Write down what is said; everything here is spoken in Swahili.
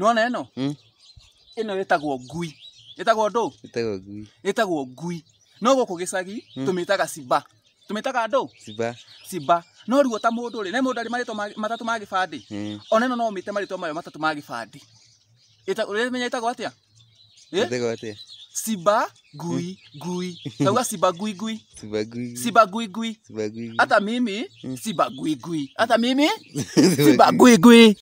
nona eno ino hmm? itagwo ngui itagwo ndu itagwo ngui itagwo ngui no gå kå gä cagi hmm? tå mä taga ciba tå mä taga andå ciba no riguo ta må ndå rä na må ndå arä marä two matatå ma gä bandä hmm. ona ä no no mä te marä two marä matatå ma gä bandä rä menya itagwo atä a ciba ngui ngui tauga ciba ngui ngui ciba ngui ngui hata mimi ciba ngui ngui hata mimi ciba ngui ngui